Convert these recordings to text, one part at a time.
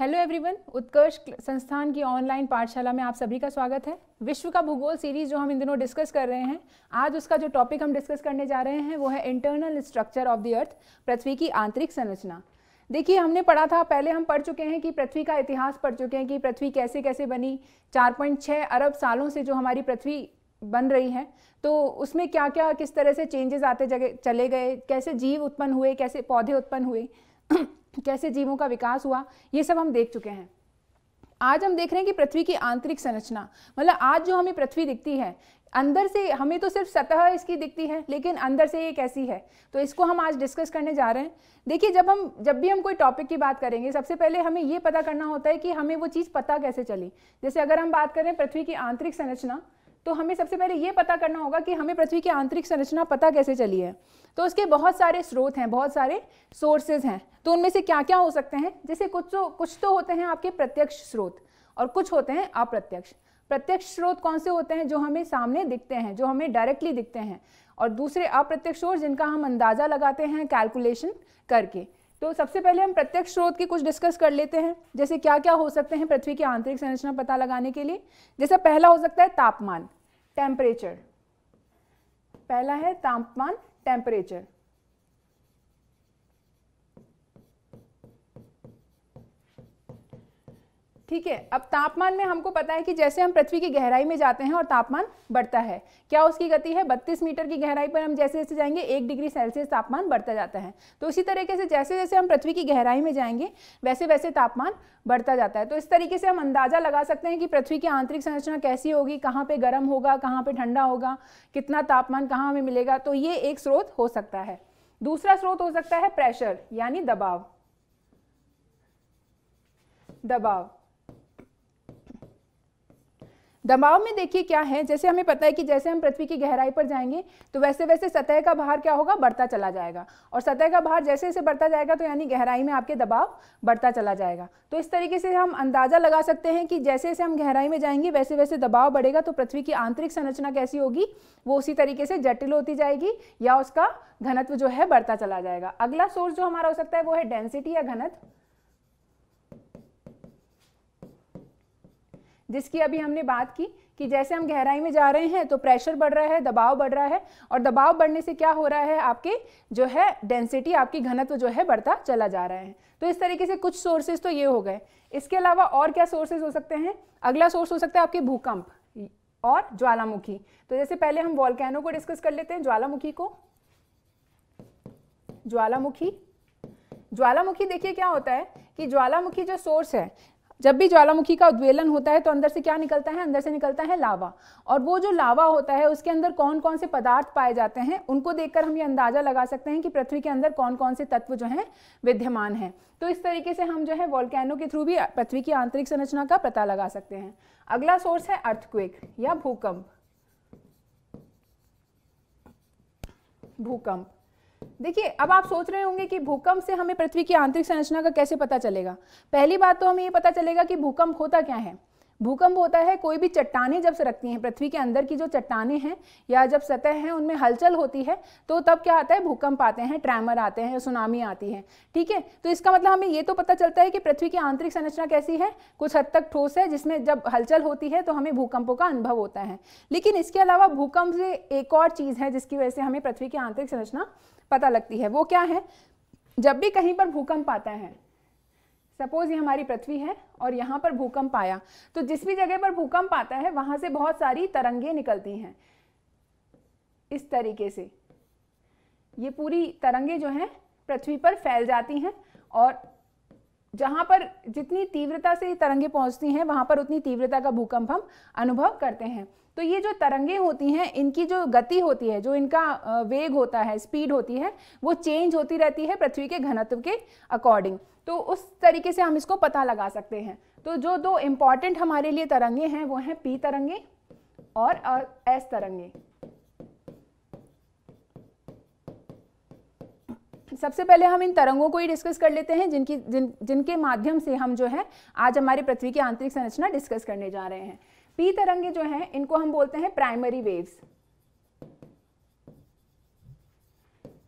hello everyone उत्कर्ष संस्थान की online पाठशाला में आप सभी का स्वागत है विश्व का भूगोल सीरीज जो हम इन दिनों डिस्कस कर रहे हैं आज उसका जो टॉपिक हम डिस्कस करने जा रहे हैं वो है internal structure of the Earth पृथ्वी की आंतरिक संरचना देखिए हमने पढ़ा था पहले हम पढ़ चुके हैं कि पृथ्वी का इतिहास पढ़ चुके हैं कि पृथ्वी कैसे कैसे बनी 4.6 अरब सालों से जो हमारी पृथ्वी बन रही है तो उसमें क्या क्या किस तरह से चेंजेस आते जगह चले गए कैसे जीव उत्पन्न हुए कैसे पौधे उत्पन्न हुए कैसे जीवों का विकास हुआ ये सब हम देख चुके हैं आज हम देख रहे हैं कि पृथ्वी की आंतरिक संरचना मतलब आज जो हमें पृथ्वी दिखती है अंदर से हमें तो सिर्फ सतह इसकी दिखती है लेकिन अंदर से ये कैसी है तो इसको हम आज डिस्कस करने जा रहे हैं देखिए जब हम जब भी हम कोई टॉपिक की बात करेंगे सबसे पहले हमें ये पता करना होता है कि हमें वो चीज़ पता कैसे चली जैसे अगर हम बात करें पृथ्वी की आंतरिक संरचना तो हमें सबसे पहले ये पता करना होगा कि हमें पृथ्वी की आंतरिक संरचना पता कैसे चली है तो उसके बहुत सारे स्रोत हैं बहुत सारे सोर्सेज हैं तो उनमें से क्या क्या हो सकते हैं जैसे कुछ तो कुछ तो होते हैं आपके प्रत्यक्ष स्रोत और कुछ होते हैं अप्रत्यक्ष प्रत्यक्ष स्रोत कौन से होते हैं जो हमें सामने दिखते हैं जो हमें डायरेक्टली दिखते हैं और दूसरे अप्रत्यक्ष स्रोत जिनका हम अंदाज़ा लगाते हैं कैलकुलेशन करके तो सबसे पहले हम प्रत्यक्ष स्रोत के कुछ डिस्कस कर लेते हैं जैसे क्या क्या हो सकते हैं पृथ्वी की आंतरिक संरचना पता लगाने के लिए जैसे पहला हो सकता है तापमान टेम्परेचर पहला है तापमान टेम्परेचर ठीक है अब तापमान में हमको पता है कि जैसे हम पृथ्वी की गहराई में जाते हैं और तापमान बढ़ता है क्या उसकी गति है 32 मीटर की गहराई पर हम जैसे जैसे जाएंगे एक डिग्री सेल्सियस तापमान बढ़ता जाता है तो उसी तरीके से जैसे जैसे हम पृथ्वी की गहराई में जाएंगे वैसे वैसे तापमान बढ़ता जाता है तो इस तरीके से हम अंदाजा लगा सकते हैं कि पृथ्वी की आंतरिक संरचना कैसी होगी कहाँ पर गर्म होगा कहाँ पर ठंडा होगा कितना तापमान कहाँ हमें मिलेगा तो ये एक स्रोत हो सकता है दूसरा स्रोत हो सकता है प्रेशर यानी दबाव दबाव दबाव में देखिए क्या है जैसे हमें पता है कि जैसे हम पृथ्वी की गहराई पर जाएंगे तो वैसे वैसे सतह का भार क्या होगा बढ़ता चला जाएगा और सतह का भार जैसे जैसे बढ़ता जाएगा तो यानी गहराई में आपके दबाव बढ़ता चला जाएगा तो इस तरीके से हम अंदाज़ा लगा सकते हैं कि जैसे जैसे हम गहराई में जाएंगे वैसे वैसे दबाव बढ़ेगा तो पृथ्वी की आंतरिक संरचना कैसी होगी वो उसी तरीके से जटिल होती जाएगी या उसका घनत्व जो है बढ़ता चला जाएगा अगला सोर्स जो हमारा हो सकता है वो है डेंसिटी या घनत्व जिसकी अभी हमने बात की कि जैसे हम गहराई में जा रहे हैं तो प्रेशर बढ़ रहा है दबाव बढ़ रहा है और दबाव बढ़ने से क्या हो रहा है आपके जो है डेंसिटी आपकी घनत्व जो है बढ़ता चला जा रहा है तो इस तरीके से कुछ सोर्सेज तो ये हो गए इसके अलावा और क्या सोर्सेज हो सकते हैं अगला सोर्स हो सकता है आपके भूकंप और ज्वालामुखी तो जैसे पहले हम वॉलकैनो को डिस्कस कर लेते हैं ज्वालामुखी को ज्वालामुखी ज्वालामुखी देखिए क्या होता है कि ज्वालामुखी जो सोर्स है जब भी ज्वालामुखी का उद्वेलन होता है तो अंदर से क्या निकलता है अंदर से निकलता है लावा और वो जो लावा होता है उसके अंदर कौन कौन से पदार्थ पाए जाते हैं उनको देखकर हम ये अंदाजा लगा सकते हैं कि पृथ्वी के अंदर कौन कौन से तत्व जो हैं विद्यमान हैं तो इस तरीके से हम जो है वॉल्केनो के थ्रू भी पृथ्वी की आंतरिक संरचना का पता लगा सकते हैं अगला सोर्स है अर्थक्वेक या भूकंप भूकंप देखिए अब आप सोच रहे होंगे कि भूकंप से हमें पृथ्वी की आंतरिक संरचना का कैसे पता चलेगा पहली बात तो हमें ये पता चलेगा कि भूकंप होता क्या है भूकंप होता है कोई भी चट्टानें जब सरकती हैं पृथ्वी के अंदर की जो चट्टानें हैं या जब सतह हैं उनमें हलचल होती है तो तब क्या आता है भूकंप आते हैं ट्रैमर आते हैं सुनामी आती है ठीक है तो इसका मतलब हमें ये तो पता चलता है कि पृथ्वी की आंतरिक संरचना कैसी है कुछ हद तक ठोस है जिसमें जब हलचल होती है तो हमें भूकंपों का अनुभव होता है लेकिन इसके अलावा भूकंप से एक और चीज़ है जिसकी वजह से हमें पृथ्वी की आंतरिक संरचना पता लगती है वो क्या है जब भी कहीं पर भूकंप आता है सपोज ये हमारी पृथ्वी है और यहाँ पर भूकंप आया तो जिस भी जगह पर भूकंप आता है वहां से बहुत सारी तरंगे निकलती हैं इस तरीके से ये पूरी तरंगे जो हैं पृथ्वी पर फैल जाती हैं और जहाँ पर जितनी तीव्रता से ये तरंगे पहुँचती हैं वहाँ पर उतनी तीव्रता का भूकंप हम अनुभव करते हैं तो ये जो तरंगे होती हैं इनकी जो गति होती है जो इनका वेग होता है स्पीड होती है वो चेंज होती रहती है पृथ्वी के घनत्व के अकॉर्डिंग तो उस तरीके से हम इसको पता लगा सकते हैं तो जो दो इम्पॉर्टेंट हमारे लिए तरंगे हैं वो हैं पी तरंगे और एस तरंगे सबसे पहले हम इन तरंगों को ही डिस्कस कर लेते हैं जिनकी जिन जिनके माध्यम से हम जो है आज हमारी पृथ्वी की आंतरिक संरचना डिस्कस करने जा रहे हैं पी तरंगे जो हैं इनको हम बोलते हैं प्राइमरी वेव्स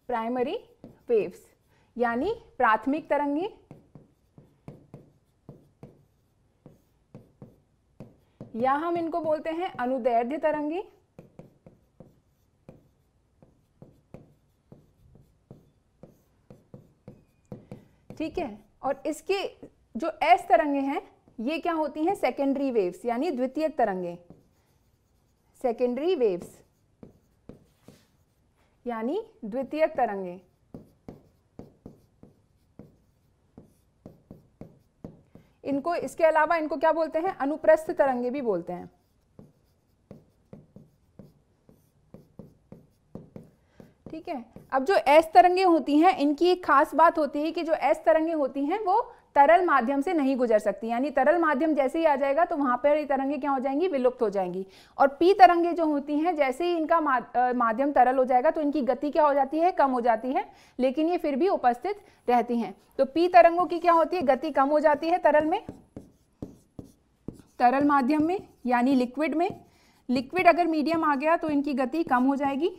प्राइमरी वेव्स यानी प्राथमिक तरंगे या हम इनको बोलते हैं अनुदैर्ध्य तरंगे ठीक है और इसके जो एस तरंगे हैं ये क्या होती हैं सेकेंडरी वेव्स यानी द्वितीय तरंगे सेकेंडरी वेव्स यानी द्वितीय तरंगे इनको इसके अलावा इनको क्या बोलते हैं अनुप्रस्थ तरंगे भी बोलते हैं ठीक है अब जो एस तरंगे होती हैं इनकी एक खास बात होती है कि जो एस तरंगे होती हैं वो तरल माध्यम से नहीं गुजर सकती यानी तरल माध्यम जैसे ही आ जाएगा तो वहां पर ये तरंगे क्या हो जाएंगी विलुप्त हो जाएंगी और पी तरंगे जो होती हैं जैसे ही इनका माध्यम तरल हो जाएगा तो इनकी गति क्या हो जाती है कम हो जाती है लेकिन ये फिर भी उपस्थित रहती हैं तो पी तरंगों की क्या होती है गति कम हो जाती है तरल में तरल माध्यम में यानी लिक्विड में लिक्विड अगर मीडियम आ गया तो इनकी गति कम हो जाएगी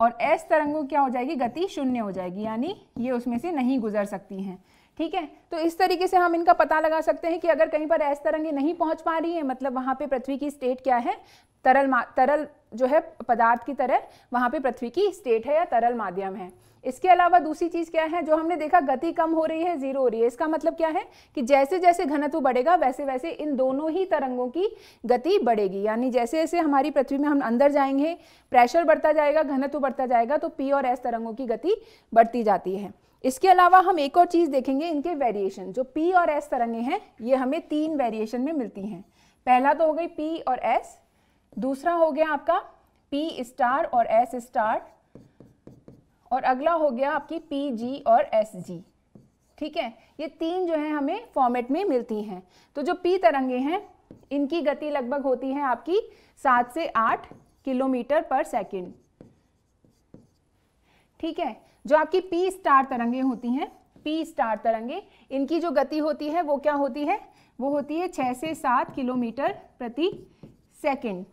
और एस तरंगों क्या हो जाएगी गति शून्य हो जाएगी यानी ये उसमें से नहीं गुजर सकती हैं ठीक है तो इस तरीके से हम इनका पता लगा सकते हैं कि अगर कहीं पर एस तरंगे नहीं पहुंच पा रही है मतलब वहाँ पे पृथ्वी की स्टेट क्या है तरल तरल जो है पदार्थ की तरह वहाँ पे पृथ्वी की स्टेट है या तरल माध्यम है इसके अलावा दूसरी चीज़ क्या है जो हमने देखा गति कम हो रही है जीरो हो रही है इसका मतलब क्या है कि जैसे जैसे घनत्व बढ़ेगा वैसे वैसे इन दोनों ही तरंगों की गति बढ़ेगी यानी जैसे जैसे हमारी पृथ्वी में हम अंदर जाएंगे प्रेशर बढ़ता जाएगा घनत्व बढ़ता जाएगा तो पी और एस तरंगों की गति बढ़ती जाती है इसके अलावा हम एक और चीज़ देखेंगे इनके वेरिएशन जो पी और एस तरंगे हैं ये हमें तीन वेरिएशन में मिलती हैं पहला तो हो गई पी और एस दूसरा हो गया आपका पी स्टार और एस स्टार और अगला हो गया आपकी पी जी और एस जी ठीक है ये तीन जो है हमें फॉर्मेट में मिलती हैं तो जो पी तरंगे हैं इनकी गति लगभग होती है आपकी सात से आठ किलोमीटर पर सेकेंड ठीक है जो आपकी पी स्टार तरंगे होती हैं पी स्टार तरंगे इनकी जो गति होती है वो क्या होती है वो होती है छः से सात किलोमीटर प्रति सेकेंड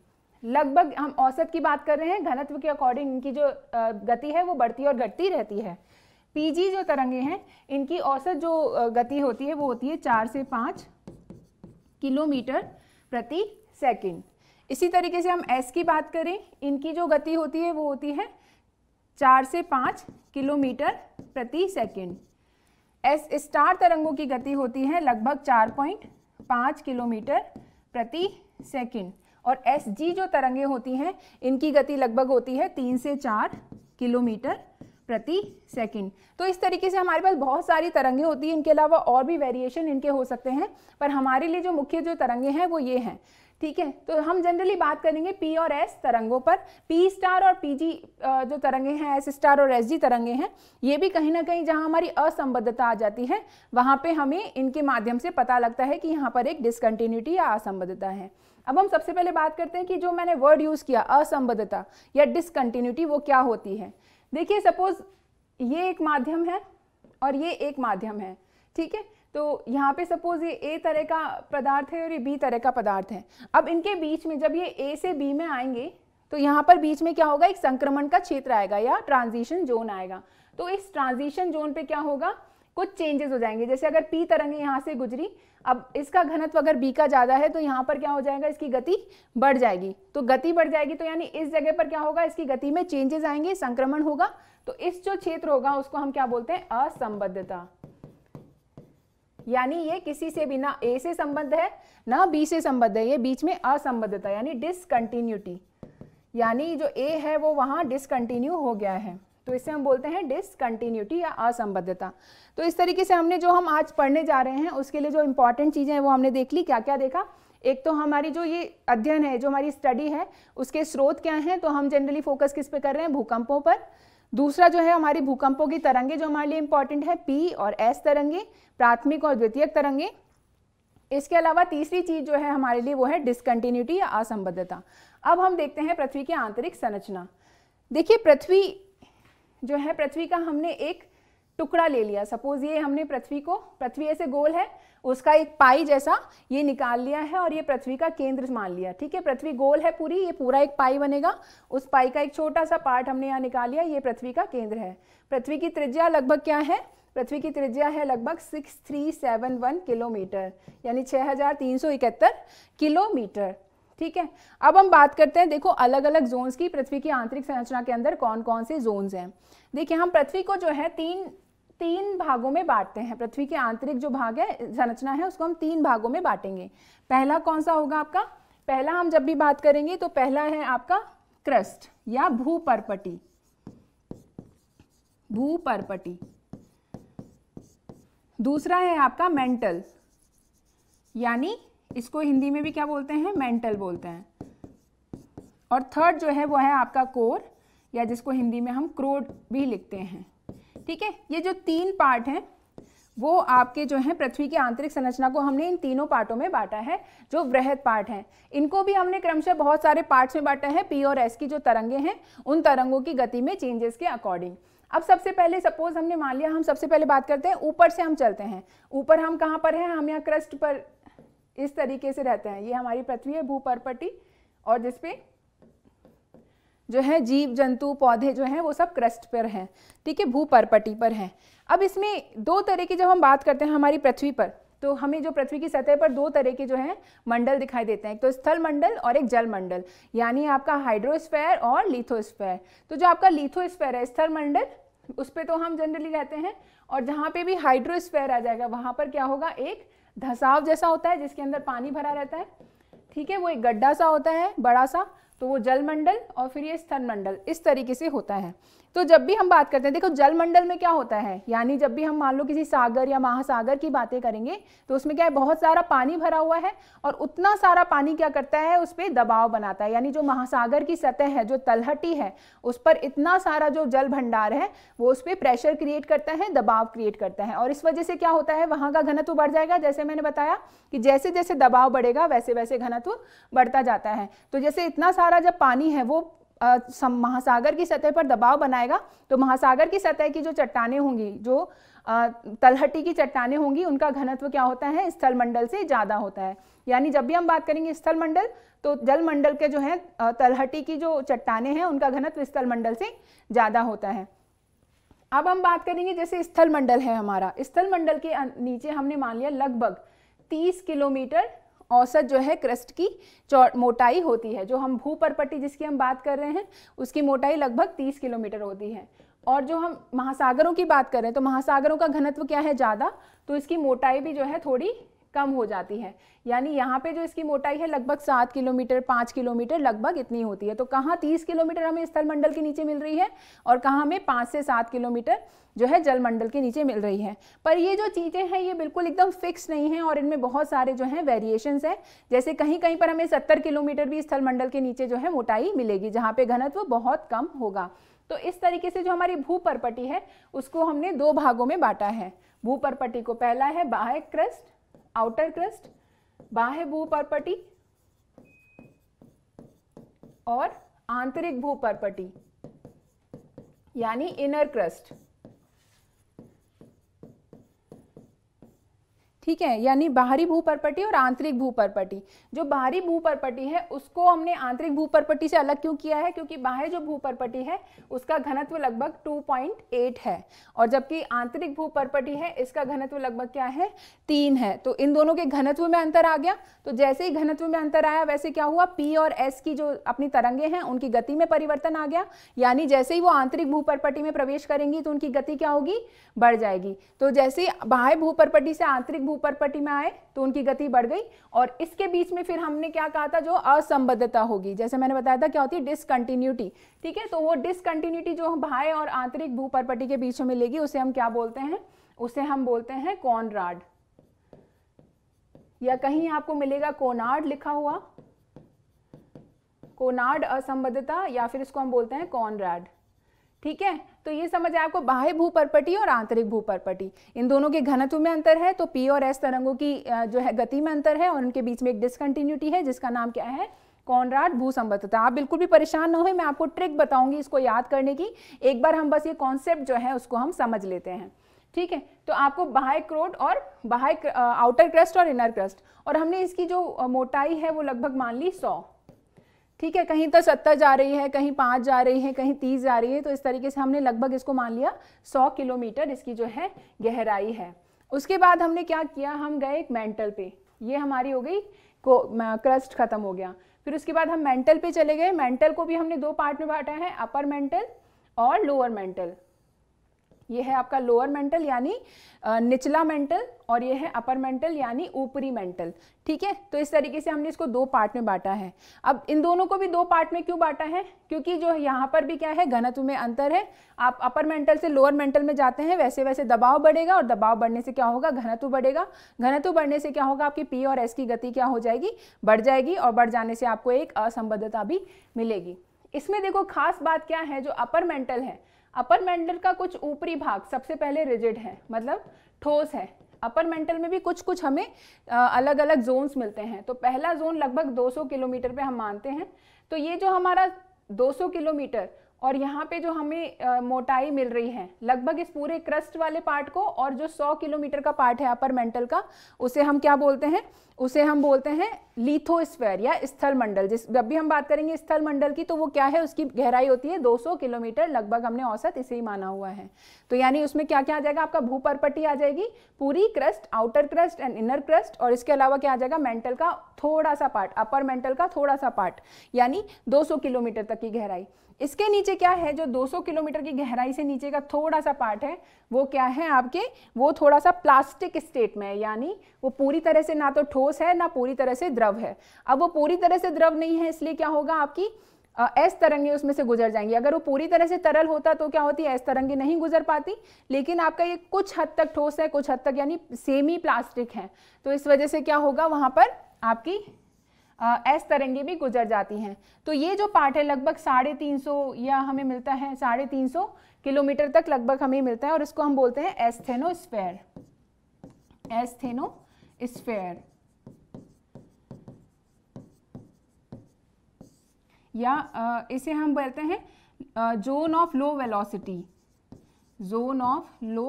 लगभग हम औसत की बात कर रहे हैं घनत्व के अकॉर्डिंग इनकी जो गति है वो बढ़ती और घटती रहती है पीजी जो तरंगे हैं इनकी औसत जो गति होती है वो होती है चार से पाँच किलोमीटर प्रति सेकंड इसी तरीके से हम एस की बात करें इनकी जो गति होती है वो होती है चार से पाँच किलोमीटर प्रति सेकेंड एस स्टार तरंगों की गति होती है लगभग चार पॉइंट पाँच किलोमीटर प्रति सेकेंड और एस जी जो तरंगे होती हैं इनकी गति लगभग होती है तीन से चार किलोमीटर प्रति सेकंड तो इस तरीके से हमारे पास बहुत सारी तरंगे होती हैं इनके अलावा और भी वेरिएशन इनके हो सकते हैं पर हमारे लिए जो मुख्य जो तरंगे हैं वो ये हैं ठीक है तो हम जनरली बात करेंगे पी और एस तरंगों पर पी स्टार और पी जी जो तरंगे हैं एस स्टार और एस जी तरंगे हैं ये भी कहीं ना कहीं जहाँ हमारी असंबद्धता आ जाती है वहाँ पे हमें इनके माध्यम से पता लगता है कि यहाँ पर एक डिसकंटिन्यूटी या असंबद्धता है अब हम सबसे पहले बात करते हैं कि जो मैंने वर्ड यूज़ किया असंबद्धता या डिसकंटिन्यूटी वो क्या होती है देखिए सपोज ये एक माध्यम है और ये एक माध्यम है ठीक है तो यहाँ पे सपोज़ ये ए तरह का पदार्थ है और ये बी तरह का पदार्थ है अब इनके बीच में जब ये ए से बी में आएंगे तो यहाँ पर बीच में क्या होगा एक संक्रमण का क्षेत्र आएगा या ट्रांजिशन जोन आएगा तो इस ट्रांजिशन जोन पे क्या होगा कुछ चेंजेस हो जाएंगे जैसे अगर पी तरंगे यहाँ से गुजरी अब इसका घनत्व अगर बी का ज़्यादा है तो यहाँ पर क्या हो जाएगा इसकी गति बढ़ जाएगी तो गति बढ़ जाएगी तो यानी इस जगह पर क्या होगा इसकी गति में चेंजेस आएंगे संक्रमण होगा तो इस जो क्षेत्र होगा उसको हम क्या बोलते हैं असंबद्धता यानी ये किसी से भी ना ए से संबद्ध है ना बी से संबद्ध है ये बीच में असंबद्धता यानी डिसकंटिन्यूटी यानी जो ए है वो वहाँ डिसकंटिन्यू हो गया है तो इसे हम बोलते हैं डिसकंटिन्यूटी या असंबद्धता तो इस तरीके से हमने जो हम आज पढ़ने जा रहे हैं उसके लिए जो इम्पॉर्टेंट चीज़ें हैं वो हमने देख ली क्या क्या देखा एक तो हमारी जो ये अध्ययन है जो हमारी स्टडी है उसके स्रोत क्या हैं तो हम जनरली फोकस किस पे कर रहे हैं भूकंपों पर दूसरा जो है हमारी भूकंपों की तरंगे जो हमारे लिए इंपॉर्टेंट है पी और एस तरंगे प्राथमिक और द्वितीयक तरंगे इसके अलावा तीसरी चीज जो है हमारे लिए वो है डिसकंटिन्यूटी या असंबद्धता अब हम देखते हैं पृथ्वी की आंतरिक संरचना देखिए पृथ्वी जो है पृथ्वी का हमने एक टुकड़ा ले लिया सपोज ये हमने पृथ्वी को पृथ्वी ऐसे गोल है उसका एक पाई जैसा ये निकाल लिया है और ये पृथ्वी का केंद्र मान लिया ठीक है पृथ्वी गोल है पूरी ये पूरा एक पाई बनेगा उस पाई का एक छोटा सा पार्ट हमने यहाँ निकाल लिया ये पृथ्वी का केंद्र है पृथ्वी की त्रिज्या लगभग क्या है पृथ्वी की त्रिज्या है लगभग 6371 किलोमीटर यानी 6371 किलोमीटर ठीक है अब हम बात करते हैं देखो अलग अलग जोन्स की पृथ्वी की आंतरिक संरचना के अंदर कौन कौन से जोन्स हैं देखिए हम पृथ्वी को जो है तीन तीन भागों में बांटते हैं पृथ्वी के आंतरिक जो भाग है संरचना है उसको हम तीन भागों में बांटेंगे पहला कौन सा होगा आपका पहला हम जब भी बात करेंगे तो पहला है आपका क्रस्ट या भूपरपटी भूपरपटी दूसरा है आपका मेंटल यानी इसको हिंदी में भी क्या बोलते हैं मेंटल बोलते हैं और थर्ड जो है वो है आपका कोर या जिसको हिंदी में हम क्रोड भी लिखते हैं ठीक है ये जो तीन पार्ट हैं वो आपके जो है पृथ्वी की आंतरिक संरचना को हमने इन तीनों पार्टों में बांटा है जो वृहद पार्ट हैं इनको भी हमने क्रमशः बहुत सारे पार्ट्स में बांटा है पी और एस की जो तरंगे हैं उन तरंगों की गति में चेंजेस के अकॉर्डिंग अब सबसे पहले सपोज हमने मान लिया हम सबसे पहले बात करते हैं ऊपर से हम चलते हैं ऊपर हम कहाँ पर हैं हम यहाँ क्रस्ट पर इस तरीके से रहते हैं ये हमारी पृथ्वी है भूपरपटी और जिसपे जो है जीव जंतु पौधे जो हैं वो सब क्रस्ट पर हैं ठीक है भू पर हैं अब इसमें दो तरह की जब हम बात करते हैं हमारी पृथ्वी पर तो हमें जो पृथ्वी की सतह पर दो तरह के जो है मंडल दिखाई देते हैं एक तो स्थल मंडल और एक जल मंडल यानी आपका हाइड्रोस्फेयर और लिथोस्फेयर तो जो आपका लिथोस्फेयर है स्थल मंडल उस पर तो हम जनरली रहते हैं और जहाँ पे भी हाइड्रोस्फेयर आ जाएगा वहाँ पर क्या होगा एक धसाव जैसा होता है जिसके अंदर पानी भरा रहता है ठीक है वो एक गड्ढा सा होता है बड़ा सा तो वो जलमंडल और फिर ये स्तनमंडल मंडल इस तरीके से होता है तो जब भी हम बात करते हैं देखो जलमंडल में क्या होता है यानी जब भी हम मान लो किसी सागर या महासागर की बातें करेंगे तो उसमें क्या है बहुत सारा पानी भरा हुआ है और उतना सारा पानी क्या करता है उस पर दबाव बनाता है यानी जो महासागर की सतह है जो तलहटी है उस पर इतना सारा जो जल भंडार है वो उस पर प्रेशर क्रिएट करता है दबाव क्रिएट करता है और इस वजह से क्या होता है वहां का घनत्व बढ़ जाएगा जैसे मैंने बताया कि जैसे जैसे दबाव बढ़ेगा वैसे वैसे घनत्व बढ़ता जाता है तो जैसे इतना सारा जब पानी है वो महासागर की सतह पर दबाव बनाएगा तो महासागर की सतह की जो चट्टाने होंगी जो तलहटी की चट्टाने होंगी उनका घनत्व क्या होता है स्थल मंडल से ज़्यादा होता है यानी जब भी हम बात करेंगे स्थल मंडल तो जल मंडल के जो है तलहटी की जो चट्टाने हैं उनका घनत्व स्थल मंडल से ज़्यादा होता है अब हम बात करेंगे जैसे स्थल मंडल है हमारा स्थल मंडल के नीचे हमने मान लिया लगभग 30 किलोमीटर औसत जो है क्रस्ट की मोटाई होती है जो हम भू परपट्टी जिसकी हम बात कर रहे हैं उसकी मोटाई लगभग 30 किलोमीटर होती है और जो हम महासागरों की बात कर रहे हैं तो महासागरों का घनत्व क्या है ज़्यादा तो इसकी मोटाई भी जो है थोड़ी कम हो जाती है यानी यहाँ पे जो इसकी मोटाई है लगभग सात किलोमीटर पाँच किलोमीटर लगभग इतनी होती है तो कहाँ तीस किलोमीटर हमें स्थल मंडल के नीचे मिल रही है और कहाँ हमें पाँच से सात किलोमीटर जो है जल मंडल के नीचे मिल रही है पर ये जो चीज़ें हैं ये बिल्कुल एकदम फिक्स नहीं है और इनमें बहुत सारे जो हैं वेरिएशंस हैं जैसे कहीं कहीं पर हमें सत्तर किलोमीटर भी स्थल मंडल के नीचे जो है मोटाई मिलेगी जहाँ पे घनत्व बहुत कम होगा तो इस तरीके से जो हमारी भू परपटी है उसको हमने दो भागों में बांटा है भू परपटी को पहला है बाह्य क्रस्ट आउटर क्रस्ट बाह्य भूपरपटी और आंतरिक भूपर्पटी यानी इनर क्रस्ट ठीक है यानी बाहरी भूपरपटी और आंतरिक भूपरपटी जो बाहरी भूपरपटी है उसको हमने आंतरिक भूपरपटी से अलग क्यों किया है क्योंकि बाहर जो भूपरपटी है उसका घनत्व लगभग 2.8 है और जबकि आंतरिक भूपरपटी है इसका घनत्व लगभग क्या है तीन है तो इन दोनों के घनत्व में अंतर आ गया तो जैसे ही घनत्व में अंतर आया वैसे क्या हुआ पी और एस की जो अपनी तरंगे हैं उनकी गति में परिवर्तन आ गया यानी जैसे ही वो आंतरिक भूपरपटी में प्रवेश करेंगी तो उनकी गति क्या होगी बढ़ जाएगी तो जैसे बाह्य भूपरपटी से आंतरिक ऊपर पट्टी में आए तो उनकी गति बढ़ गई और इसके बीच में फिर हमने क्या कहा था जो असंबद्धता होगी जैसे मैंने बताया था क्या होती है डिसकंटिन्यूटी ठीक है तो वो डिसकंटिन्यूटी जो बाह्य और आंतरिक भूपरपट्टी के बीच में लेगी उसे हम क्या बोलते हैं उसे हम बोलते हैं कॉनराड या कहीं आपको मिलेगा कोनार्ड लिखा हुआ कोनार्ड असंबद्धता या फिर इसको हम बोलते हैं कॉनराड ठीक है तो ये समझ आपको बाह्य भूपरपटी और आंतरिक भूपर्पटी इन दोनों के घनत्व में अंतर है तो पी और एस तरंगों की जो है गति में अंतर है और उनके बीच में एक डिसकंटिन्यूटी है जिसका नाम क्या है कॉनराड भूसंबद्धता आप बिल्कुल भी परेशान ना हो मैं आपको ट्रिक बताऊंगी इसको याद करने की एक बार हम बस ये कॉन्सेप्ट जो है उसको हम समझ लेते हैं ठीक है तो आपको बाह्य क्रोड और बाह्य आउटर क्रस्ट और इनर क्रस्ट और हमने इसकी जो मोटाई है वो लगभग मान ली सौ ठीक है कहीं तो सत्तर जा रही है कहीं पाँच जा रही है कहीं तीस जा रही है तो इस तरीके से हमने लगभग इसको मान लिया सौ किलोमीटर इसकी जो है गहराई है उसके बाद हमने क्या किया हम गए एक मेंटल पे ये हमारी हो गई को क्रस्ट खत्म हो गया फिर उसके बाद हम मेंटल पे चले गए मेंटल को भी हमने दो पार्ट में बांटा है अपर मेंटल और लोअर मेंटल ये है आपका लोअर मेंटल यानी निचला मेंटल और ये है अपर मेंटल यानी ऊपरी मेंटल ठीक है तो इस तरीके से हमने इसको दो पार्ट में बांटा है अब इन दोनों को भी दो पार्ट में क्यों बांटा है क्योंकि जो यहाँ पर भी क्या है घनत्व में अंतर है आप अपर मेंटल से लोअर मेंटल में जाते हैं वैसे वैसे दबाव बढ़ेगा और दबाव बढ़ने से क्या होगा घनत्व बढ़ेगा घनत्व बढ़ने से क्या होगा आपकी पी और एस की गति क्या हो जाएगी बढ़ जाएगी और बढ़ जाने से आपको एक असंबद्धता भी मिलेगी इसमें देखो खास बात क्या है जो अपर मेंटल है अपर मेंटल का कुछ ऊपरी भाग सबसे पहले रिजिड है मतलब ठोस है अपर मेंटल में भी कुछ कुछ हमें अलग अलग जोन्स मिलते हैं तो पहला जोन लगभग 200 किलोमीटर पे हम मानते हैं तो ये जो हमारा 200 किलोमीटर और यहाँ पे जो हमें आ, मोटाई मिल रही है लगभग इस पूरे क्रस्ट वाले पार्ट को और जो 100 किलोमीटर का पार्ट है अपर मेंटल का उसे हम क्या बोलते हैं उसे हम बोलते हैं लीथोस्फेयर या स्थल मंडल जिस जब भी हम बात करेंगे स्थल मंडल की तो वो क्या है उसकी गहराई होती है 200 किलोमीटर लगभग हमने औसत इसे ही माना हुआ है तो यानी उसमें क्या क्या आ जाएगा आपका भूपरपट्टी आ जाएगी पूरी crust outer crust and inner crust और इसके अलावा क्या आ जाएगा मेंटल का थोड़ा सा पार्ट अपर मेंटल का थोड़ा सा पार्ट यानी दो किलोमीटर तक की गहराई इसके नीचे क्या है जो 200 किलोमीटर की गहराई से नीचे का थोड़ा सा पार्ट है वो क्या है आपके वो थोड़ा सा प्लास्टिक स्टेट में है यानी वो पूरी तरह से ना तो ठोस है ना पूरी तरह से द्रव है अब वो पूरी तरह से द्रव नहीं है इसलिए क्या होगा आपकी एस तरंगे उसमें से गुजर जाएंगी अगर वो पूरी तरह से तरल होता तो क्या होती है एस तरंगे नहीं गुजर पाती लेकिन आपका ये कुछ हद तक ठोस है कुछ हद तक यानी सेमी प्लास्टिक है तो इस वजह से क्या होगा वहां पर आपकी एस तरंगे भी गुजर जाती हैं तो ये जो पार्ट है लगभग साढ़े तीन सौ या हमें मिलता है साढ़े तीन सौ किलोमीटर तक लगभग हमें मिलता है और इसको हम बोलते हैं एस्थेनो एस्थेनो स्फेयर या इसे हम बोलते हैं zone of low velocity zone of low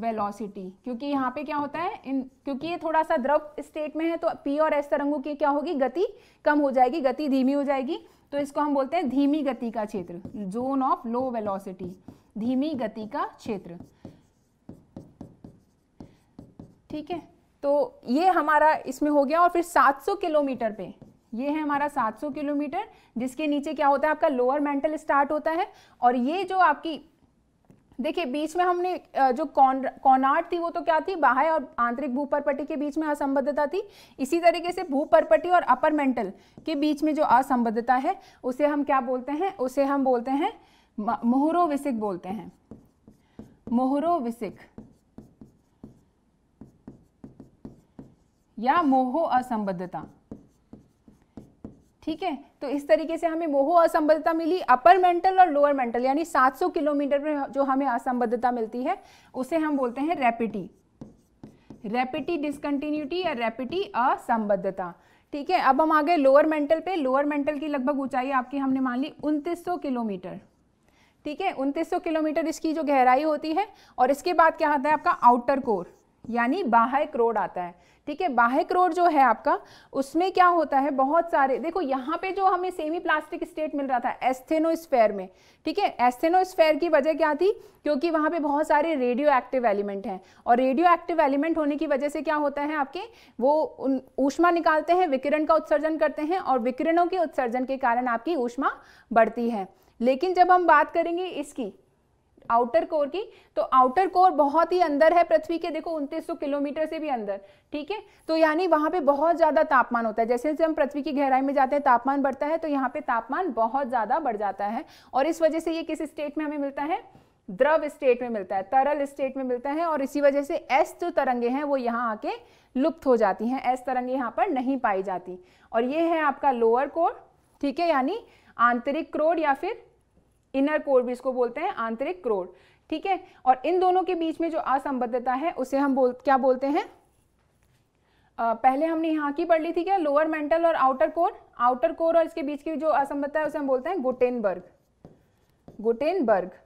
velocity क्योंकि यहाँ पे क्या होता है इन क्योंकि ये थोड़ा सा द्रव स्टेट में है तो पी और एस तरंगों की क्या होगी गति कम हो जाएगी गति धीमी हो जाएगी तो इसको हम बोलते हैं धीमी गति का क्षेत्र जोन ऑफ लो वेलोसिटी धीमी गति का क्षेत्र ठीक है तो ये हमारा इसमें हो गया और फिर 700 किलोमीटर पे ये है हमारा 700 किलोमीटर जिसके नीचे क्या होता है आपका लोअर मेंटल स्टार्ट होता है और ये जो आपकी देखिए बीच में हमने जो कौन कौनाट थी वो तो क्या थी बाह्य और आंतरिक भूपरपटी के बीच में असंबद्धता थी इसी तरीके से भूपरपटी और अपर मेंटल के बीच में जो असंबद्धता है उसे हम क्या बोलते हैं उसे हम बोलते हैं मोहरोविसिक बोलते हैं मोहरोविसिक या मोहो असंबद्धता ठीक है तो इस तरीके से हमें मोहो असंबद्धता मिली अपर मेंटल और लोअर मेंटल यानी 700 किलोमीटर पर जो हमें असंबद्धता मिलती है उसे हम बोलते हैं रेपिटी रेपिटी डिसकंटिन्यूटी या रेपिटी असंबद्धता ठीक है अब हम आ गए लोअर मेंटल पे लोअर मेंटल की लगभग ऊंचाई आपकी हमने मान ली उनतीस किलोमीटर ठीक है उनतीस किलोमीटर इसकी जो गहराई होती है और इसके बाद क्या आता है आपका आउटर कोर यानी बाह्य क्रोड आता है ठीक है बाह्य रोड जो है आपका उसमें क्या होता है बहुत सारे देखो यहाँ पे जो हमें सेमी प्लास्टिक स्टेट मिल रहा था एस्थेनोस्फेयर में ठीक है एस्थेनोस्फेयर की वजह क्या थी क्योंकि वहाँ पे बहुत सारे रेडियो एक्टिव एलिमेंट हैं और रेडियो एक्टिव एलिमेंट होने की वजह से क्या होता है आपके वो ऊष्मा निकालते हैं विकिरण का उत्सर्जन करते हैं और विकिरणों के उत्सर्जन के कारण आपकी ऊष्मा बढ़ती है लेकिन जब हम बात करेंगे इसकी आउटर कोर की तो आउटर कोर बहुत ही अंदर है पृथ्वी के देखो उनतीस किलोमीटर से भी अंदर ठीक है तो यानी वहां पे बहुत ज़्यादा तापमान होता है जैसे जैसे हम पृथ्वी की गहराई में जाते हैं तापमान बढ़ता है तो यहाँ पे तापमान बहुत ज़्यादा बढ़ जाता है और इस वजह से ये किस स्टेट में हमें मिलता है द्रव स्टेट में मिलता है तरल स्टेट में मिलता है और इसी वजह से एस जो तरंगे हैं वो यहाँ आके लुप्त हो जाती हैं एस तरंगे यहाँ पर नहीं पाई जाती और ये है आपका लोअर कोर ठीक है यानी आंतरिक क्रोड या फिर इनर कोर भी इसको बोलते हैं आंतरिक क्रोर ठीक है और इन दोनों के बीच में जो असंबद्धता है उसे हम बोल क्या बोलते हैं आ, पहले हमने यहाँ की पढ़ ली थी क्या लोअर मेंटल और आउटर कोर आउटर कोर और इसके बीच की जो असंबद्धता है उसे हम बोलते हैं गोटेनबर्ग गोटेनबर्ग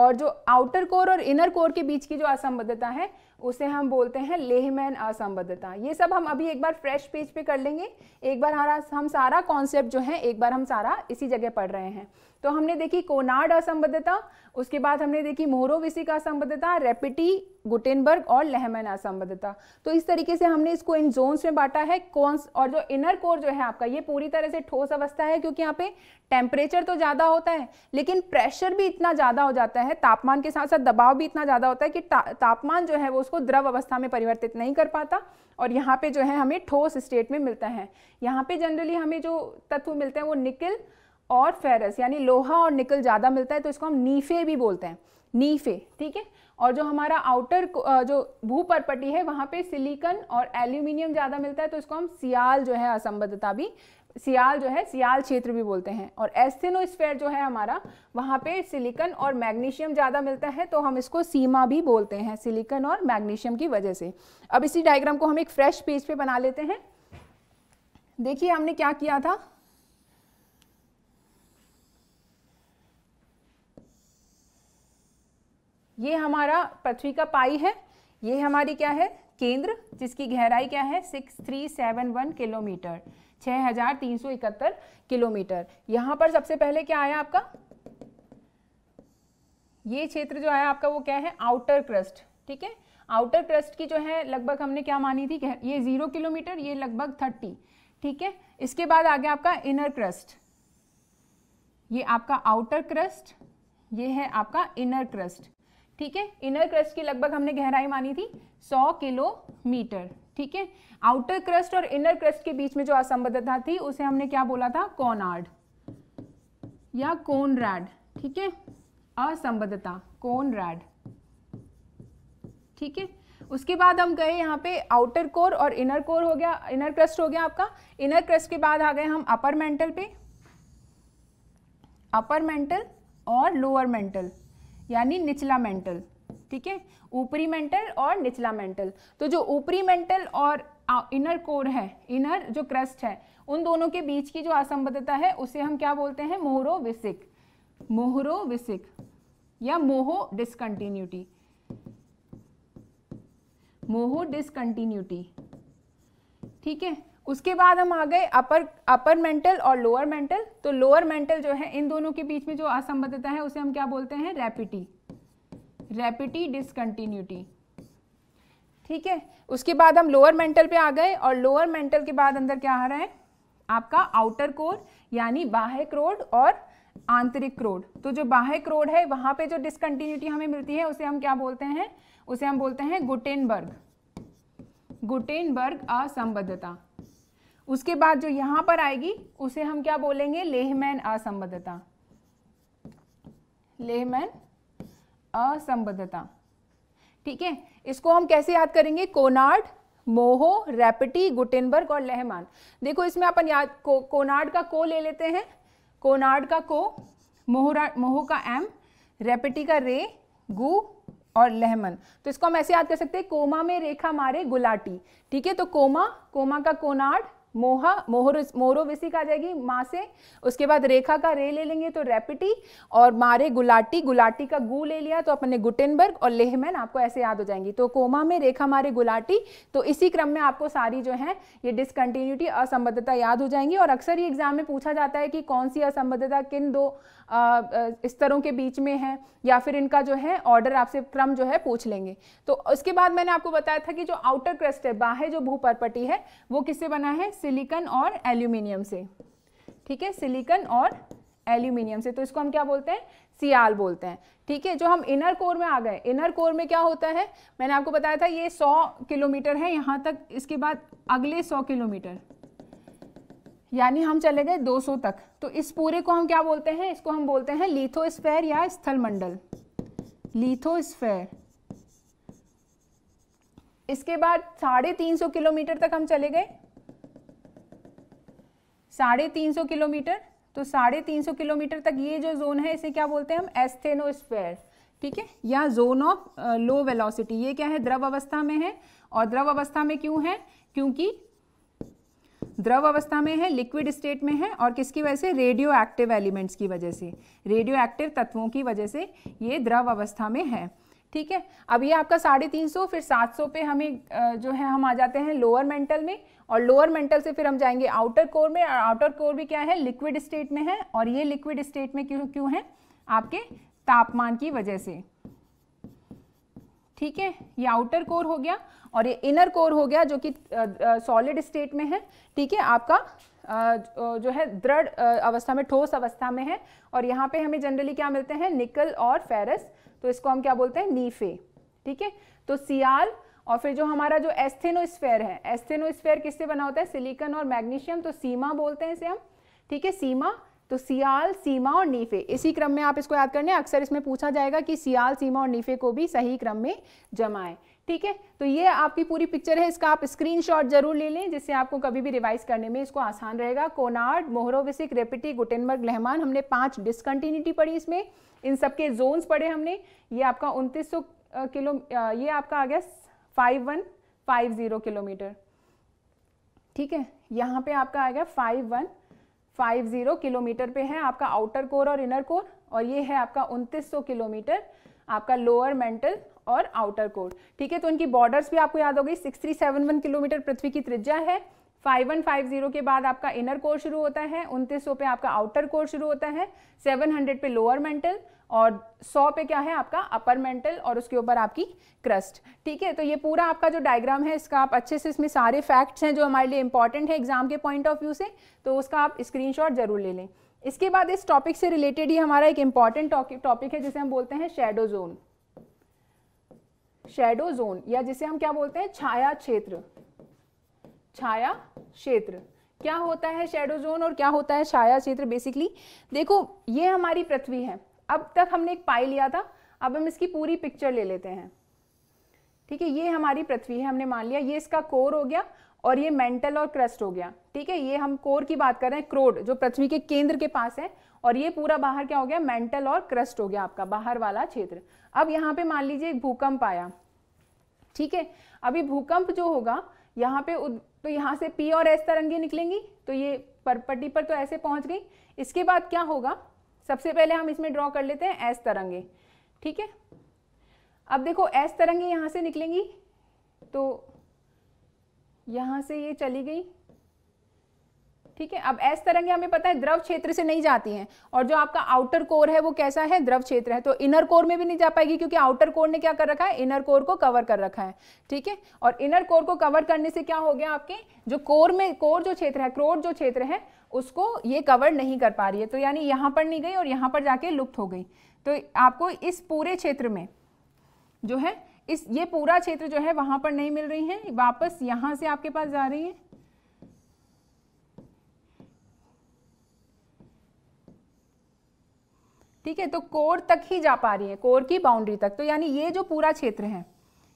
और जो आउटर कोर और इनर कोर के बीच की जो असंबद्धता है उसे हम बोलते हैं लेहमैन असंबद्धता ये सब हम अभी एक बार फ्रेश पेज पे कर लेंगे एक बार हमारा हम सारा कॉन्सेप्ट जो है एक बार हम सारा इसी जगह पढ़ रहे हैं तो हमने देखी कोनार्ड असंबद्धता उसके बाद हमने देखी मोरोविसिक का असंबद्धता रेपिटी गुटेनबर्ग और लहमन असंबद्धता तो इस तरीके से हमने इसको इन जोन्स में बांटा है कौन और जो इनर कोर जो है आपका ये पूरी तरह से ठोस अवस्था है क्योंकि यहाँ पे टेम्परेचर तो ज़्यादा होता है लेकिन प्रेशर भी इतना ज़्यादा हो जाता है तापमान के साथ साथ दबाव भी इतना ज़्यादा होता है कि ता, तापमान जो है वो उसको द्रव अवस्था में परिवर्तित नहीं कर पाता और यहाँ पे जो है हमें ठोस स्टेट में मिलता है यहाँ पे जनरली हमें जो तत्व मिलते हैं वो निकल और फेरस यानी लोहा और निकल ज़्यादा मिलता है तो इसको हम नीफे भी बोलते हैं नीफे ठीक है और जो हमारा आउटर जो भूपरपटी है वहाँ पे सिलिकन और एल्यूमिनियम ज़्यादा मिलता है तो इसको हम सियाल जो है असंबद्धता भी सियाल जो है सियाल क्षेत्र भी बोलते हैं और एस्थेनोस्फेयर जो है हमारा वहाँ पे सिलिकन और मैग्नीशियम ज़्यादा मिलता है तो हम इसको सीमा भी बोलते हैं सिलिकन और मैग्नीशियम की वजह से अब इसी डायग्राम को हम एक फ्रेश पेज पे बना लेते हैं देखिए हमने क्या किया था ये हमारा पृथ्वी का पाई है ये हमारी क्या है केंद्र जिसकी गहराई क्या है six three seven one kilometre छः हजार तीन सौ इकहत्तर किलोमीटर यहाँ पर सबसे पहले क्या आया आपका ये क्षेत्र जो आया आपका वो क्या है आउटर क्रस्ट ठीक है आउटर क्रस्ट की जो है लगभग हमने क्या मानी थी ये ज़ीरो किलोमीटर ये लगभग थर्टी ठीक है इसके बाद आ गया आपका इनर क्रस्ट ये आपका आउटर क्रस्ट ये है आपका इनर क्रस्ट ठीक है इनर क्रस्ट की लगभग हमने गहराई मानी थी 100 किलोमीटर ठीक है आउटर क्रस्ट और इनर क्रस्ट के बीच में जो असंबद्धता थी उसे हमने क्या बोला था कॉनार्ड या रैड ठीक है असंबद्धता रैड ठीक है उसके बाद हम गए यहाँ पे आउटर कोर और इनर कोर हो गया इनर क्रस्ट हो गया आपका इनर क्रस्ट के बाद आ गए हम अपर मेंटल पे अपर मेंटल और लोअर मेंटल यानी निचला मेंटल ठीक है ऊपरी मेंटल और निचला मेंटल तो जो ऊपरी मेंटल और इनर कोर है इनर जो क्रस्ट है उन दोनों के बीच की जो असंबद्धता है उसे हम क्या बोलते हैं मोहरोविसिक मोहरोविसिक या मोहो डिसकंटिन्यूटी मोहो डिसकंटिन्यूटी ठीक है उसके बाद हम आ गए अपर अपर मेंटल और लोअर मेंटल तो लोअर मेंटल जो है इन दोनों के बीच में जो असंबद्धता है उसे हम क्या बोलते हैं रैपिटी रैपिटी डिसकंटिन्यूटी ठीक है उसके बाद हम लोअर मेंटल पे आ गए और लोअर मेंटल के बाद अंदर क्या आ रहा है आपका आउटर कोर यानी बाह्य क्रोड और आंतरिक क्रोड तो जो बाह्य क्रोड है वहाँ पे जो डिसकंटिन्यूटी हमें मिलती है उसे हम क्या बोलते हैं उसे हम बोलते हैं गुटेनबर्ग गुटेनबर्ग असंबद्धता उसके बाद जो यहां पर आएगी उसे हम क्या बोलेंगे लेहमैन असंबद्धता लेहमैन असंबद्धता ठीक है इसको हम कैसे याद करेंगे कोनार्ड मोहो रैपिटी गुटेनबर्ग और लेहमान देखो इसमें अपन याद को, कोनार्ड का को ले लेते हैं कोनार्ड का को मोहरा मोहो का एम रेपिटी का रे गु और लेहमन तो इसको हम ऐसे याद कर सकते हैं कोमा में रेखा मारे गुलाटी ठीक है तो कोमा कोमा का कोनार्ड मोहा मोहर मोरोविसी का आ जाएगी माँ से उसके बाद रेखा का रे ले लेंगे तो रेपिटी और मारे गुलाटी गुलाटी का गु ले लिया तो अपने गुटेनबर्ग और लेहमैन आपको ऐसे याद हो जाएंगी तो कोमा में रेखा मारे गुलाटी तो इसी क्रम में आपको सारी जो है ये डिसकंटिन्यूटी असंबद्धता याद हो जाएंगी और अक्सर ये एग्जाम में पूछा जाता है कि कौन सी असंबद्धता किन दो स्तरों के बीच में है या फिर इनका जो है ऑर्डर आपसे क्रम जो है पूछ लेंगे तो उसके बाद मैंने आपको बताया था कि जो आउटर क्रस्ट है बाहर जो भूपरपटी है वो किससे बना है सिलिकन और एल्यूमिनियम से ठीक है सिलिकन और एल्यूमिनियम से तो इसको हम क्या बोलते हैं सियाल बोलते हैं ठीक है जो हम इनर कोर में आ गए इनर कोर में क्या होता है मैंने आपको बताया था ये 100 किलोमीटर है यहाँ तक इसके बाद अगले 100 किलोमीटर यानी हम चले गए 200 तक तो इस पूरे को हम क्या बोलते हैं इसको हम बोलते हैं लीथोस्फेयर या स्थलमंडल लीथोस्फेयर इसके बाद साढ़े तीन सौ किलोमीटर तक हम चले गए साढ़े तीन सौ किलोमीटर तो साढ़े तीन सौ किलोमीटर तक ये जो जोन है इसे क्या बोलते हैं हम एस्थेनोस्फेयर ठीक है या जोन ऑफ लो वेलोसिटी ये क्या है द्रव अवस्था में है और द्रव अवस्था में क्यों है क्योंकि द्रव अवस्था में है लिक्विड स्टेट में है और किसकी वजह से रेडियो एक्टिव एलिमेंट्स की वजह से रेडियो एक्टिव तत्वों की वजह से ये द्रव अवस्था में है ठीक है अब ये आपका साढ़े तीन सौ फिर सात सौ पे हमें जो है हम आ जाते हैं लोअर मेंटल में और लोअर मेंटल से फिर हम जाएंगे आउटर कोर में और आउटर कोर भी क्या है लिक्विड स्टेट में है और ये लिक्विड स्टेट में क्यों क्यों है आपके तापमान की वजह से ठीक है ये आउटर कोर हो गया और ये इनर कोर हो गया जो कि सॉलिड स्टेट में है ठीक है आपका जो है दृढ़ अवस्था में ठोस अवस्था में है और यहाँ पे हमें जनरली क्या मिलते हैं निकल और फेरस तो इसको हम क्या बोलते हैं नीफे ठीक है तो सियाल और फिर जो हमारा जो एस्थेनोस्फेयर है एस्थेनोस्फेयर किससे बना होता है सिलिकन और मैग्नीशियम तो सीमा बोलते हैं इसे हम ठीक है सीमा तो सियाल सीमा और नीफे इसी क्रम में आप इसको याद करने अक्सर इसमें पूछा जाएगा कि सियाल सीमा और नीफे को भी सही क्रम में जमाएं ठीक है तो ये आपकी पूरी पिक्चर है इसका आप स्क्रीनशॉट जरूर ले लें जिससे आपको कभी भी रिवाइज करने में इसको आसान रहेगा कोनार्ड मोहरोविसिक रेपिटी गुटेनबर्ग लहमान हमने पांच डिसकंटिन्यूटी पढ़ी इसमें इन सबके जोन्स पढ़े हमने ये आपका उनतीस किलो ये आपका आ गया five one five zero kilometre ठीक है यहाँ पे आपका आ गया five one five zero kilometre पे है आपका आउटर कोर और इनर कोर और ये है आपका उनतीस सौ किलोमीटर आपका लोअर मेंटल और आउटर कोर ठीक है तो इनकी बॉर्डर्स भी आपको याद हो गई six three seven one kilometre पृथ्वी की त्रिज्या है फाइव वन फाइव जीरो के बाद आपका इनर कोर शुरू होता है उनतीस सौ पे आपका आउटर कोर शुरू होता है सेवन हंड्रेड पे लोअर मेंटल और सौ पे क्या है आपका अपर मेंटल और उसके ऊपर आपकी क्रस्ट ठीक है तो ये पूरा आपका जो डायग्राम है इसका आप अच्छे से इसमें सारे फैक्ट्स हैं जो हमारे लिए इंपॉर्टेंट है एग्जाम के पॉइंट ऑफ व्यू से तो उसका आप स्क्रीन जरूर ले लें इसके बाद इस टॉपिक से रिलेटेड ही हमारा एक इंपॉर्टेंट टॉपिक है जिसे हम बोलते हैं शेडो जोन शेडो जोन या जिसे हम क्या बोलते हैं छाया क्षेत्र छाया क्षेत्र क्या होता है शेडो जोन और क्या होता है छाया क्षेत्र बेसिकली देखो ये हमारी पृथ्वी है अब तक हमने एक पाई लिया था अब हम इसकी पूरी पिक्चर ले लेते हैं ठीक है ये हमारी पृथ्वी है हमने मान लिया ये इसका कोर हो गया और ये मेंटल और क्रस्ट हो गया ठीक है ये हम कोर की बात कर रहे हैं क्रोड जो पृथ्वी के केंद्र के पास है और ये पूरा बाहर क्या हो गया मेंटल और क्रस्ट हो गया आपका बाहर वाला क्षेत्र अब यहाँ पे मान लीजिए भूकंप आया ठीक है अभी भूकंप जो होगा यहाँ पे उद, तो यहाँ से पी और एस तरंगे निकलेंगी तो ये परपट्टी पर तो ऐसे पहुँच गई इसके बाद क्या होगा सबसे पहले हम इसमें ड्रॉ कर लेते हैं एस तरंगे ठीक है अब देखो एस तरंगे यहाँ से निकलेंगी तो यहाँ से ये चली गई ठीक है अब एस तरंगे हमें पता है द्रव क्षेत्र से नहीं जाती हैं और जो आपका आउटर कोर है वो कैसा है द्रव क्षेत्र है तो इनर कोर में भी नहीं जा पाएगी क्योंकि आउटर कोर ने क्या कर रखा है इनर कोर को कवर कर रखा है ठीक है और इनर कोर को कवर करने से क्या हो गया आपके जो कोर में कोर जो क्षेत्र है क्रोर जो क्षेत्र है उसको ये कवर नहीं कर पा रही है तो यानी यहाँ पर नहीं गई और यहाँ पर जाके लुप्त हो गई तो आपको इस पूरे क्षेत्र में जो है इस ये पूरा क्षेत्र जो है वहाँ पर नहीं मिल रही है वापस यहाँ से आपके पास जा रही है ठीक है तो कोर तक ही जा पा रही है कोर की बाउंड्री तक तो यानी ये जो पूरा क्षेत्र है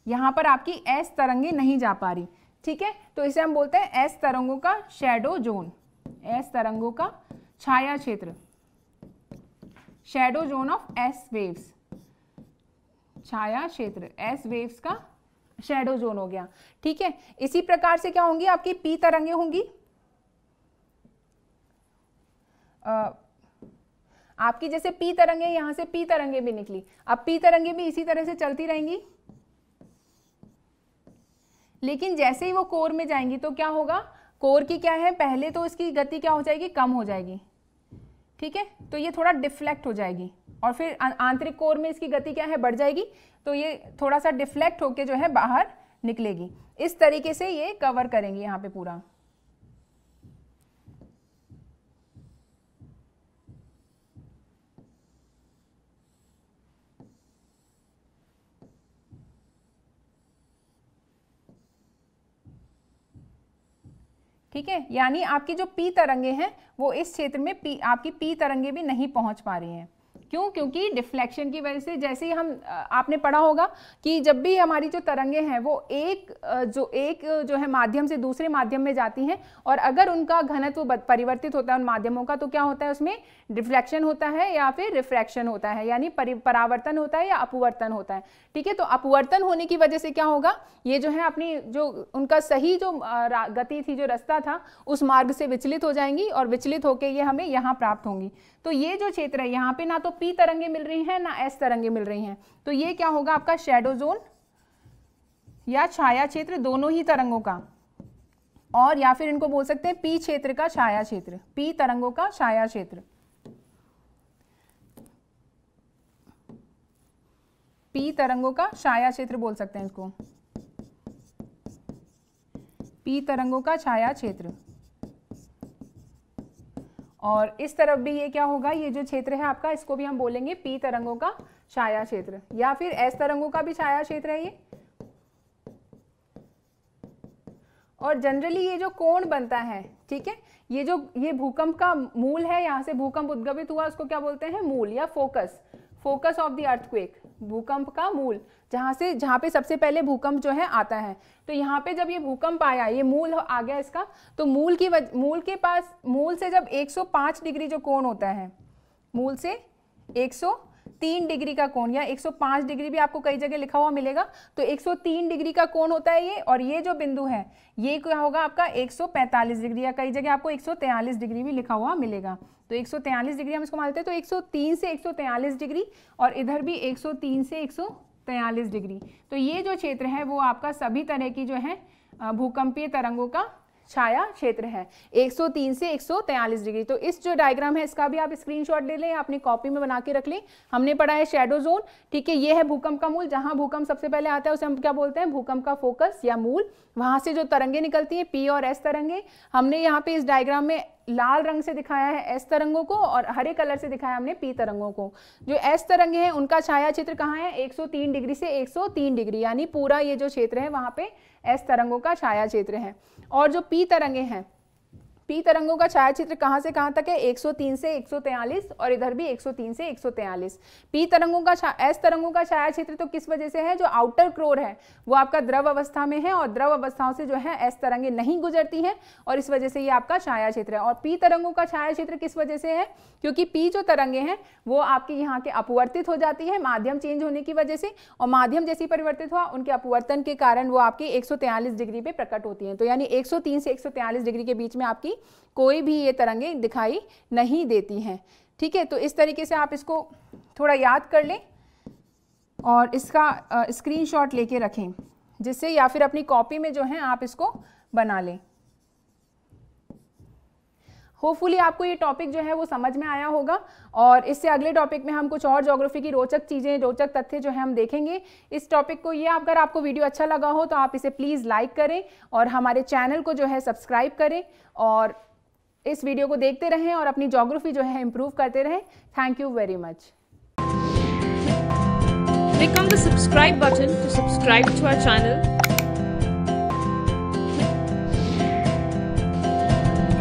यहाँ पर आपकी एस तरंगे नहीं जा पा रही ठीक है तो इसे हम बोलते हैं एस तरंगों का शेडो जोन एस तरंगों का छाया क्षेत्र shadow zone of S waves छाया क्षेत्र एस वेव्स का शेडो जोन हो गया ठीक है इसी प्रकार से क्या होंगी आपकी पी तरंगे होंगी आपकी जैसे पी तरंगे यहां से पी तरंगे भी निकली अब पी तरंगे भी इसी तरह से चलती रहेंगी लेकिन जैसे ही वो कोर में जाएंगी तो क्या होगा कोर की क्या है पहले तो इसकी गति क्या हो जाएगी कम हो जाएगी ठीक है तो ये थोड़ा डिफ्लेक्ट हो जाएगी और फिर आंतरिक कोर में इसकी गति क्या है बढ़ जाएगी तो ये थोड़ा सा डिफ्लेक्ट होके जो है बाहर निकलेगी इस तरीके से ये कवर करेंगे यहाँ पे पूरा ठीक है यानी आपकी जो पी तरंगे हैं वो इस क्षेत्र में पी आपकी पी तरंगे भी नहीं पहुंच पा रही हैं क्यों क्योंकि डिफ्लेक्शन की वजह से जैसे ही हम आपने पढ़ा होगा कि जब भी हमारी जो तरंगे हैं वो एक जो एक जो है माध्यम से दूसरे माध्यम में जाती हैं और अगर उनका घनत्व परिवर्तित होता है उन माध्यमों का तो क्या होता है उसमें डिफ्लेक्शन होता है या फिर रिफ्रैक्शन होता है यानी परावर्तन होता है या अपवर्तन होता है ठीक है तो अपवर्तन होने की वजह से क्या होगा ये जो है अपनी जो उनका सही जो गति थी जो रास्ता था उस मार्ग से विचलित हो जाएंगी और विचलित होकर ये हमें यहाँ प्राप्त होंगी तो ये जो क्षेत्र है यहाँ पे ना तो पी तरंगे मिल रही हैं ना एस तरंगे मिल रही हैं तो ये क्या होगा आपका शेडो जोन या छाया क्षेत्र दोनों ही तरंगों का और या फिर इनको बोल सकते हैं पी क्षेत्र का छाया क्षेत्र पी तरंगों का छाया क्षेत्र पी तरंगों का छाया क्षेत्र बोल सकते हैं इसको पी तरंगों का छाया क्षेत्र और इस तरफ भी ये क्या होगा ये जो क्षेत्र है आपका इसको भी हम बोलेंगे पी तरंगों का छाया क्षेत्र या फिर एस तरंगों का भी छाया क्षेत्र है ये और जनरली ये जो कोण बनता है ठीक है ये जो ये भूकंप का मूल है यहां से भूकंप उद्गमित हुआ उसको क्या बोलते हैं मूल या focus focus of the earthquake भूकंप का मूल जहाँ से जहाँ पे सबसे पहले भूकंप जो है आता है तो यहाँ पे जब ये भूकंप आया ये मूल आ गया इसका तो मूल की वज मूल के पास मूल से जब 105 डिग्री जो कोण होता है मूल से 103 डिग्री का कोण या 105 डिग्री भी आपको कई जगह लिखा हुआ मिलेगा तो 103 डिग्री का कोण होता है ये और ये जो बिंदु है ये क्या होगा आपका एक डिग्री या कई जगह आपको एक डिग्री भी लिखा हुआ मिलेगा तो 143 डिग्री हम इसको मानते हैं तो 103 से 143 डिग्री और इधर भी 103 से तैयलीस डिग्री तो ये जो क्षेत्र है वो आपका सभी तरह की जो है भूकंपीय तरंगों का छाया क्षेत्र है 103 से 143 डिग्री तो इस जो डायग्राम है इसका भी आप स्क्रीनशॉट ले लें अपनी कॉपी में बना के रख लें हमने पढ़ा है शेडो जोन ठीक है ये है भूकंप का मूल जहां भूकंप सबसे पहले आता है उसे हम क्या बोलते हैं भूकंप का फोकस या मूल वहां से जो तरंगे निकलती है पी और एस तरंगे हमने यहाँ पे इस डायग्राम में लाल रंग से दिखाया है एस तरंगों को और हरे कलर से दिखाया हमने पी तरंगों को जो एस तरंगे हैं उनका छाया क्षेत्र कहाँ है 103 डिग्री से 103 डिग्री यानी पूरा ये जो क्षेत्र है वहां पे एस तरंगों का छाया क्षेत्र है और जो पी तरंगे हैं पी तरंगों का छायाचित्र कहाँ से कहाँ तक है 103 से 143 और इधर भी 103 से 143 पी तरंगों का एस तरंगों का छायाचित्र तो किस वजह से है जो आउटर क्रोर है वो आपका द्रव अवस्था में है और द्रव अवस्थाओं से जो है एस तरंगे नहीं गुजरती हैं और इस वजह से ये आपका छायाचित्र है और पी तरंगों का छायाचित्र किस वजह से है क्योंकि पी जो तरंगे हैं वो आपके यहाँ के अपवर्तित हो जाती है माध्यम चेंज होने की वजह से और माध्यम जैसी परिवर्तित हुआ उनके अपवर्तन के कारण वो आपकी एक डिग्री पे प्रकट होती है तो यानी एक से एक डिग्री के बीच में आपकी की कोई भी ये तरंगें दिखाई नहीं देती हैं ठीक है तो इस तरीके से आप इसको थोड़ा याद कर लें और इसका स्क्रीनशॉट लेके रखें जिससे या फिर अपनी कॉपी में जो है आप इसको बना लें होपफुली आपको ये टॉपिक जो है वो समझ में आया होगा और इससे अगले टॉपिक में हम कुछ और ज्योग्राफी की रोचक चीज़ें रोचक तथ्य जो है हम देखेंगे इस टॉपिक को ये अगर आपको वीडियो अच्छा लगा हो तो आप इसे प्लीज़ लाइक करें और हमारे चैनल को जो है सब्सक्राइब करें और इस वीडियो को देखते रहें और अपनी जोग्राफी जो है इम्प्रूव करते रहें thank you very much Click on the subscribe button to subscribe to our channel